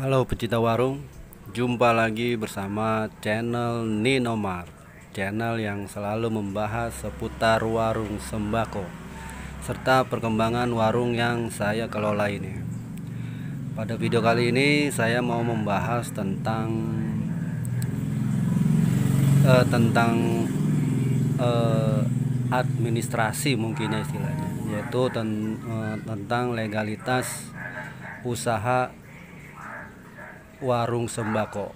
Halo pecinta warung, jumpa lagi bersama channel Ninomar Channel yang selalu membahas seputar warung sembako Serta perkembangan warung yang saya kelola ini Pada video kali ini saya mau membahas tentang eh, Tentang eh, administrasi mungkinnya istilahnya Yaitu ten, eh, tentang legalitas usaha warung sembako.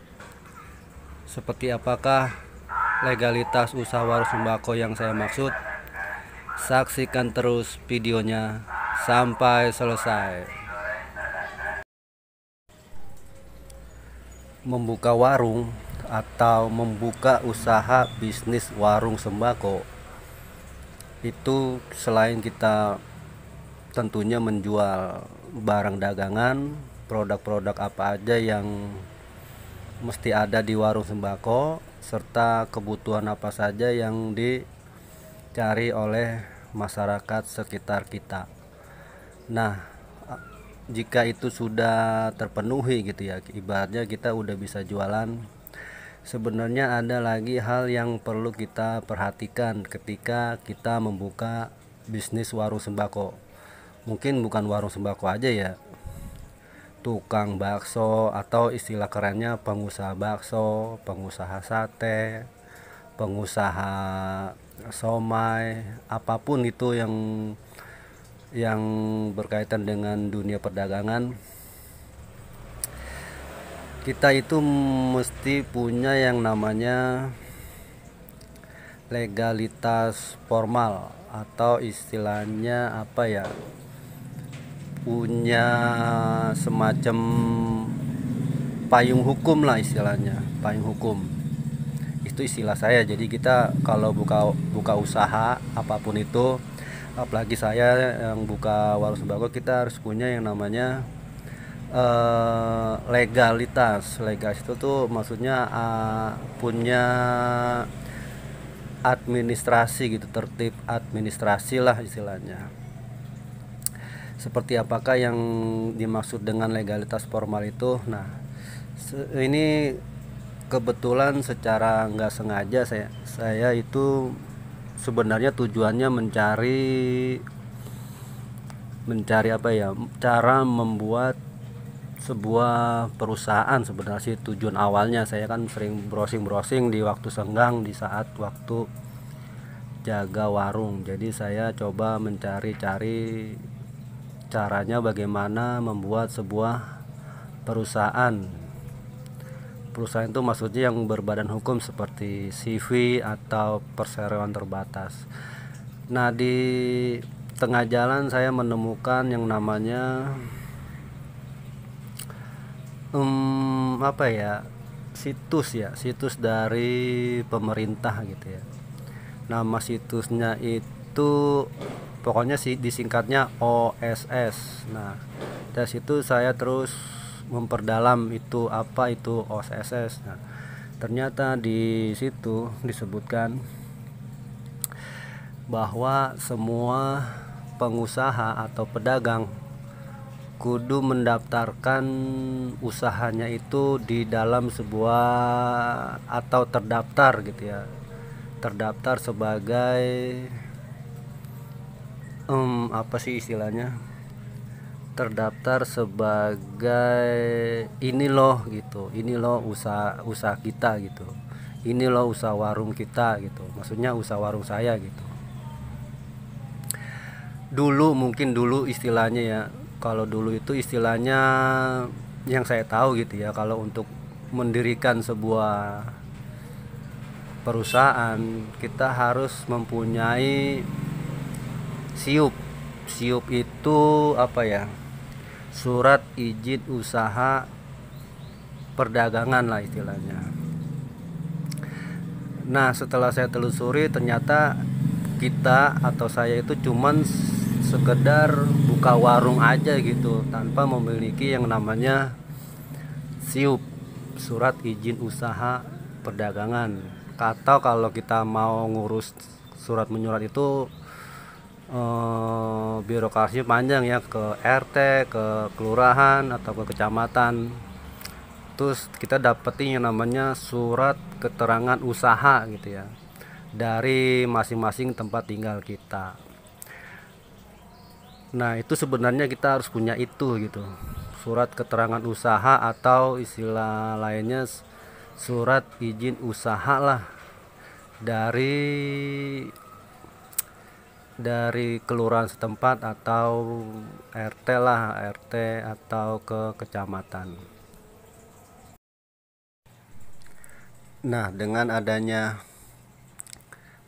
Seperti apakah legalitas usaha warung sembako yang saya maksud? Saksikan terus videonya sampai selesai. Membuka warung atau membuka usaha bisnis warung sembako itu selain kita tentunya menjual barang dagangan produk-produk apa aja yang mesti ada di warung sembako serta kebutuhan apa saja yang dicari oleh masyarakat sekitar kita. Nah, jika itu sudah terpenuhi gitu ya, ibaratnya kita udah bisa jualan. Sebenarnya ada lagi hal yang perlu kita perhatikan ketika kita membuka bisnis warung sembako. Mungkin bukan warung sembako aja ya, tukang bakso atau istilah kerennya pengusaha bakso, pengusaha sate, pengusaha somai, apapun itu yang yang berkaitan dengan dunia perdagangan. Kita itu mesti punya yang namanya legalitas formal atau istilahnya apa ya? punya semacam payung hukum lah istilahnya payung hukum itu istilah saya jadi kita kalau buka buka usaha apapun itu apalagi saya yang buka warung sembako kita harus punya yang namanya uh, legalitas legalitas itu tuh maksudnya uh, punya administrasi gitu tertib administrasi lah istilahnya seperti apakah yang dimaksud dengan legalitas formal itu nah ini kebetulan secara nggak sengaja saya saya itu sebenarnya tujuannya mencari mencari apa ya cara membuat sebuah perusahaan sebenarnya sih tujuan awalnya saya kan sering browsing-browsing di waktu senggang di saat waktu jaga warung jadi saya coba mencari-cari caranya bagaimana membuat sebuah perusahaan perusahaan itu maksudnya yang berbadan hukum seperti CV atau perseroan terbatas nah di tengah jalan saya menemukan yang namanya um, apa ya situs ya situs dari pemerintah gitu ya nama situsnya itu pokoknya sih disingkatnya OSS nah dari situ saya terus memperdalam itu apa itu OSS nah ternyata di situ disebutkan bahwa semua pengusaha atau pedagang kudu mendaftarkan usahanya itu di dalam sebuah atau terdaftar gitu ya terdaftar sebagai um, apa sih istilahnya terdaftar sebagai ini loh gitu ini loh usaha usaha kita gitu ini loh usaha warung kita gitu maksudnya usaha warung saya gitu dulu mungkin dulu istilahnya ya kalau dulu itu istilahnya yang saya tahu gitu ya kalau untuk mendirikan sebuah perusahaan kita harus mempunyai siup siup itu apa ya surat izin usaha perdagangan lah istilahnya nah setelah saya telusuri ternyata kita atau saya itu cuman sekedar buka warung aja gitu tanpa memiliki yang namanya siup surat izin usaha perdagangan atau kalau kita mau ngurus surat menyurat itu eh, birokrasi panjang ya ke RT, ke kelurahan atau ke kecamatan. Terus kita dapetin yang namanya surat keterangan usaha gitu ya dari masing-masing tempat tinggal kita. Nah, itu sebenarnya kita harus punya itu gitu. Surat keterangan usaha atau istilah lainnya surat izin usaha lah dari dari kelurahan setempat atau RT lah RT atau ke kecamatan. Nah dengan adanya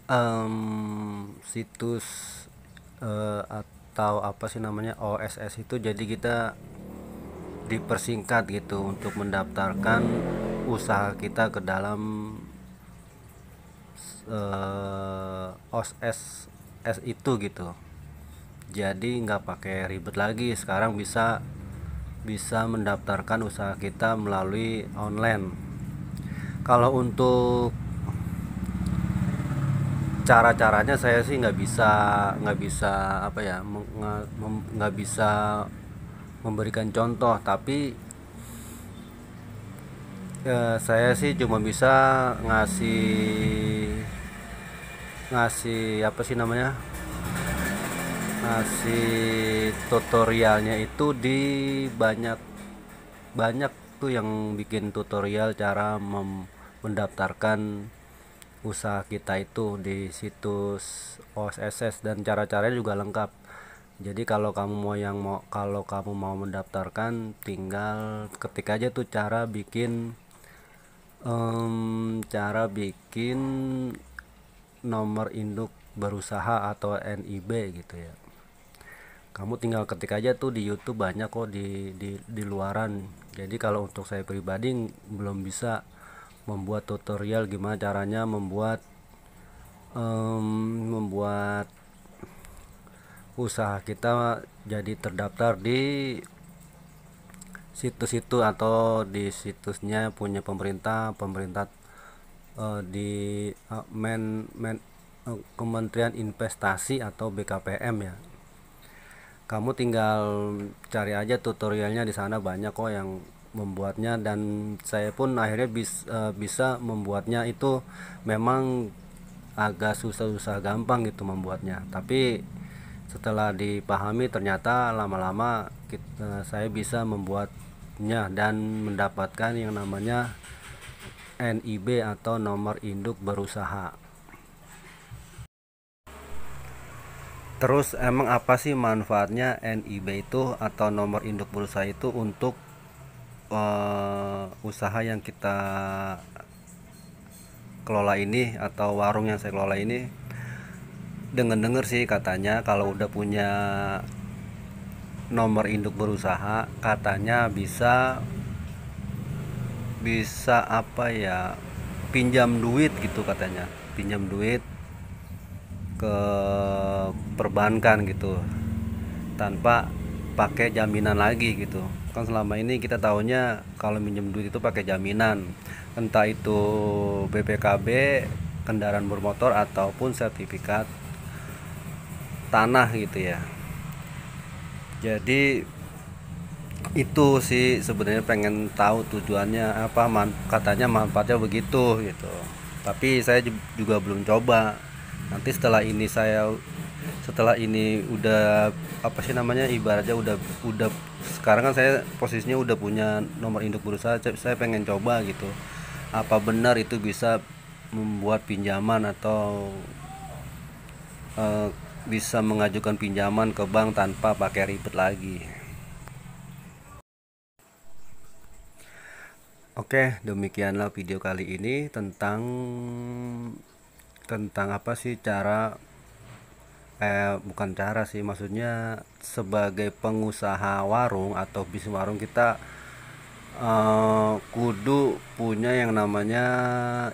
um, situs uh, atau apa sih namanya OSS itu jadi kita dipersingkat gitu untuk mendaftarkan usaha kita ke dalam uh, eh, OSS S itu gitu jadi nggak pakai ribet lagi sekarang bisa bisa mendaftarkan usaha kita melalui online kalau untuk cara-caranya saya sih nggak bisa nggak bisa apa ya nggak bisa memberikan contoh tapi eh, saya sih cuma bisa ngasih ngasih apa sih namanya ngasih tutorialnya itu di banyak banyak tuh yang bikin tutorial cara mendaftarkan usaha kita itu di situs OSSS dan cara-caranya juga lengkap jadi kalau kamu mau yang mau kalau kamu mau mendaftarkan tinggal ketik aja tuh cara bikin um, cara bikin nomor induk berusaha atau NIB gitu ya kamu tinggal ketik aja tuh di YouTube banyak kok di di, di luaran jadi kalau untuk saya pribadi belum bisa membuat tutorial gimana caranya membuat um, membuat usaha kita jadi terdaftar di situs situs atau di situsnya punya pemerintah pemerintah uh, di uh, men, men uh, Kementerian Investasi atau BKPM ya. Kamu tinggal cari aja tutorialnya di sana banyak kok yang membuatnya dan saya pun akhirnya bis, uh, bisa membuatnya itu memang agak susah-susah gampang gitu membuatnya. Tapi setelah dipahami ternyata lama-lama kita, saya bisa membuatnya dan mendapatkan yang namanya NIB atau nomor induk berusaha. Terus emang apa sih manfaatnya NIB itu atau nomor induk berusaha itu untuk uh, usaha yang kita kelola ini atau warung yang saya kelola ini Dengan dengar sih katanya kalau udah punya nomor induk berusaha katanya bisa bisa apa ya pinjam duit gitu katanya pinjam duit ke perbankan gitu tanpa pakai jaminan lagi gitu kan selama ini kita tahunya kalau minjem duit itu pakai jaminan entah itu BPKB kendaraan bermotor ataupun sertifikat tanah gitu ya jadi itu sih sebenarnya pengen tahu tujuannya apa man katanya manfaatnya begitu gitu tapi saya juga belum coba nanti setelah ini saya setelah ini udah apa sih namanya ibaratnya udah udah sekarang kan saya posisinya udah punya nomor induk berusaha saya pengen coba gitu apa benar itu bisa membuat pinjaman atau uh, bisa mengajukan pinjaman ke bank tanpa pakai ribet lagi Oke, demikianlah video kali ini tentang tentang apa sih cara eh bukan cara sih, maksudnya sebagai pengusaha warung atau bisnis warung kita eh, kudu punya yang namanya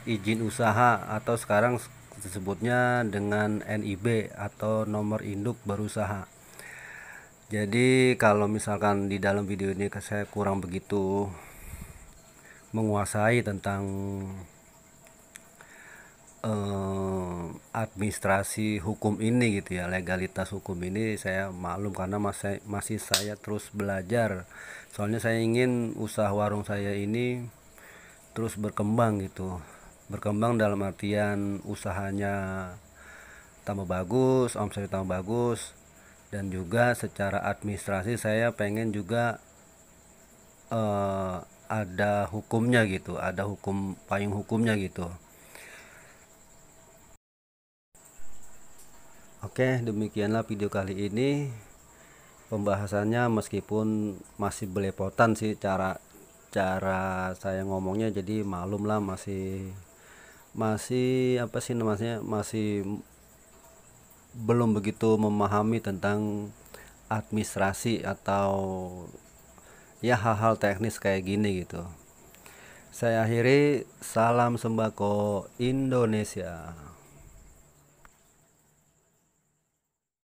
izin usaha atau sekarang disebutnya dengan NIB atau nomor induk berusaha. Jadi kalau misalkan di dalam video ini saya kurang begitu menguasai tentang eh, administrasi hukum ini gitu ya legalitas hukum ini saya maklum karena masih masih saya terus belajar soalnya saya ingin usaha warung saya ini terus berkembang gitu berkembang dalam artian usahanya tambah bagus omset tambah bagus dan juga secara administrasi saya pengen juga eh, ada hukumnya gitu ada hukum payung hukumnya gitu Oke demikianlah video kali ini pembahasannya meskipun masih belepotan sih cara cara saya ngomongnya jadi malum lah masih masih apa sih namanya masih belum begitu memahami tentang administrasi atau ya hal-hal teknis kayak gini gitu saya akhiri salam sembako Indonesia